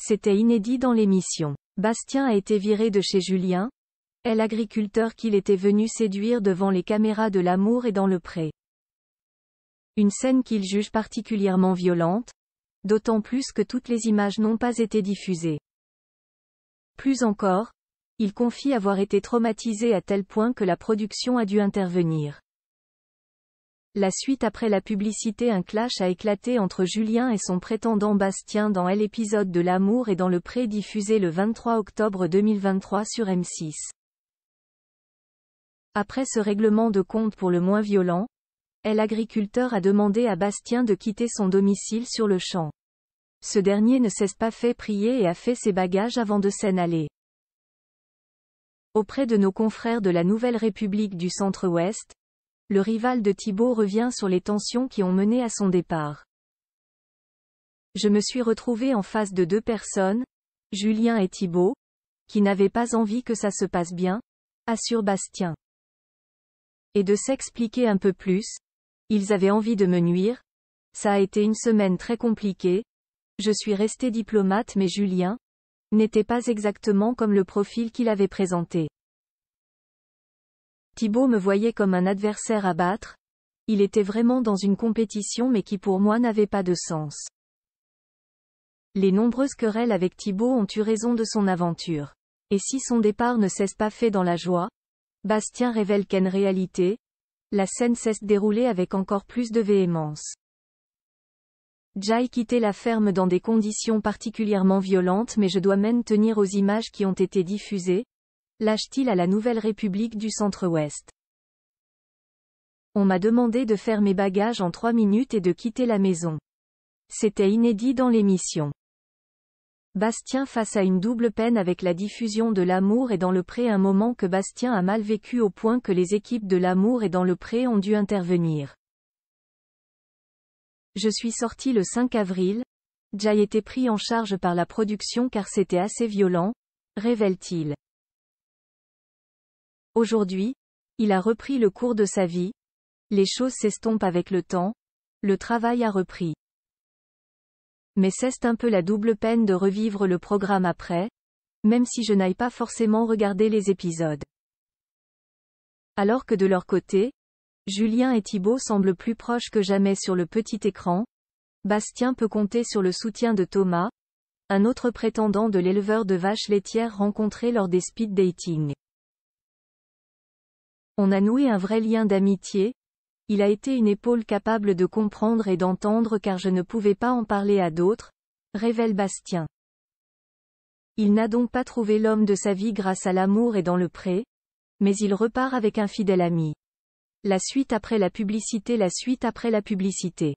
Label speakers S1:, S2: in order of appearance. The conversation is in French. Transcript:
S1: C'était inédit dans l'émission. Bastien a été viré de chez Julien, l'agriculteur qu'il était venu séduire devant les caméras de l'amour et dans le pré. Une scène qu'il juge particulièrement violente, d'autant plus que toutes les images n'ont pas été diffusées. Plus encore, il confie avoir été traumatisé à tel point que la production a dû intervenir. La suite après la publicité Un clash a éclaté entre Julien et son prétendant Bastien dans l'épisode de l'amour et dans le pré diffusé le 23 octobre 2023 sur M6. Après ce règlement de compte pour le moins violent, l'agriculteur a demandé à Bastien de quitter son domicile sur le champ. Ce dernier ne cesse pas fait prier et a fait ses bagages avant de s'en aller. Auprès de nos confrères de la Nouvelle République du Centre-Ouest, le rival de Thibault revient sur les tensions qui ont mené à son départ. Je me suis retrouvé en face de deux personnes, Julien et Thibault, qui n'avaient pas envie que ça se passe bien, assure Bastien. Et de s'expliquer un peu plus, ils avaient envie de me nuire, ça a été une semaine très compliquée, je suis resté diplomate mais Julien, n'était pas exactement comme le profil qu'il avait présenté. Thibaut me voyait comme un adversaire à battre, il était vraiment dans une compétition mais qui pour moi n'avait pas de sens. Les nombreuses querelles avec Thibault ont eu raison de son aventure. Et si son départ ne cesse pas fait dans la joie, Bastien révèle qu'en réalité, la scène cesse dérouler avec encore plus de véhémence. Jai quittait la ferme dans des conditions particulièrement violentes mais je dois même tenir aux images qui ont été diffusées, lâche-t-il à la Nouvelle République du Centre-Ouest. On m'a demandé de faire mes bagages en trois minutes et de quitter la maison. C'était inédit dans l'émission. Bastien face à une double peine avec la diffusion de l'amour et dans le pré un moment que Bastien a mal vécu au point que les équipes de l'amour et dans le pré ont dû intervenir. Je suis sorti le 5 avril. Jai était pris en charge par la production car c'était assez violent, révèle-t-il. Aujourd'hui, il a repris le cours de sa vie. Les choses s'estompent avec le temps. Le travail a repris. Mais c'est un peu la double peine de revivre le programme après, même si je n'aille pas forcément regarder les épisodes. Alors que de leur côté, Julien et Thibault semblent plus proches que jamais sur le petit écran, Bastien peut compter sur le soutien de Thomas, un autre prétendant de l'éleveur de vaches laitières rencontré lors des speed dating. On a noué un vrai lien d'amitié. Il a été une épaule capable de comprendre et d'entendre car je ne pouvais pas en parler à d'autres, révèle Bastien. Il n'a donc pas trouvé l'homme de sa vie grâce à l'amour et dans le pré, mais il repart avec un fidèle ami. La suite après la publicité La suite après la publicité